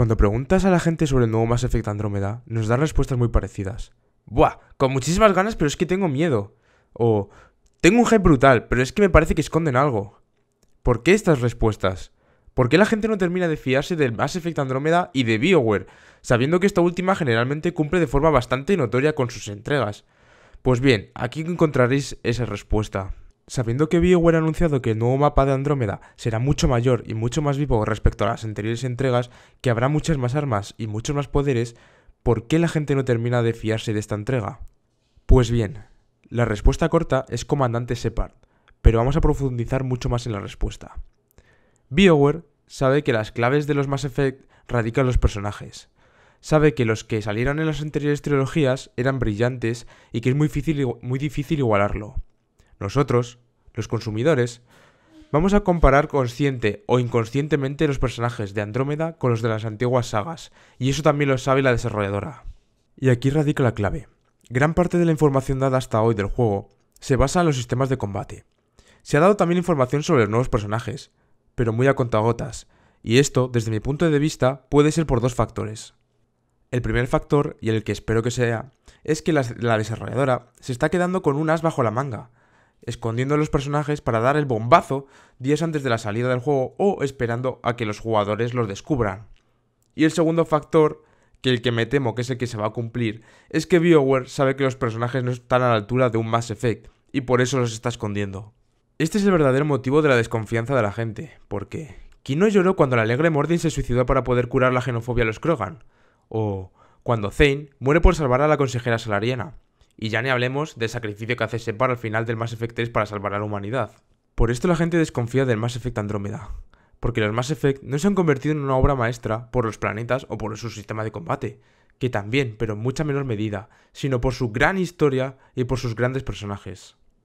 Cuando preguntas a la gente sobre el nuevo Mass Effect Andrómeda, nos dan respuestas muy parecidas. Buah, con muchísimas ganas, pero es que tengo miedo. O tengo un hype brutal, pero es que me parece que esconden algo. ¿Por qué estas respuestas? ¿Por qué la gente no termina de fiarse del Mass Effect Andrómeda y de BioWare, sabiendo que esta última generalmente cumple de forma bastante notoria con sus entregas? Pues bien, aquí encontraréis esa respuesta. Sabiendo que BioWare ha anunciado que el nuevo mapa de Andrómeda será mucho mayor y mucho más vivo respecto a las anteriores entregas, que habrá muchas más armas y muchos más poderes, ¿por qué la gente no termina de fiarse de esta entrega? Pues bien, la respuesta corta es Comandante Separd, pero vamos a profundizar mucho más en la respuesta. BioWare sabe que las claves de los Mass Effect radican los personajes. Sabe que los que salieron en las anteriores trilogías eran brillantes y que es muy difícil igualarlo. Nosotros, los consumidores, vamos a comparar consciente o inconscientemente los personajes de Andrómeda con los de las antiguas sagas, y eso también lo sabe la desarrolladora. Y aquí radica la clave. Gran parte de la información dada hasta hoy del juego se basa en los sistemas de combate. Se ha dado también información sobre los nuevos personajes, pero muy a contagotas, y esto, desde mi punto de vista, puede ser por dos factores. El primer factor, y el que espero que sea, es que la, la desarrolladora se está quedando con un as bajo la manga, escondiendo los personajes para dar el bombazo días antes de la salida del juego o esperando a que los jugadores los descubran. Y el segundo factor, que el que me temo que es el que se va a cumplir, es que BioWare sabe que los personajes no están a la altura de un Mass Effect y por eso los está escondiendo. Este es el verdadero motivo de la desconfianza de la gente, porque ¿quién no lloró cuando la alegre Mordin se suicidó para poder curar la xenofobia a los Krogan? O cuando Zane muere por salvar a la consejera salariana. Y ya ni hablemos del sacrificio que hace Separ al final del Mass Effect 3 para salvar a la humanidad. Por esto la gente desconfía del Mass Effect Andrómeda, porque los Mass Effect no se han convertido en una obra maestra por los planetas o por su sistema de combate, que también, pero en mucha menor medida, sino por su gran historia y por sus grandes personajes.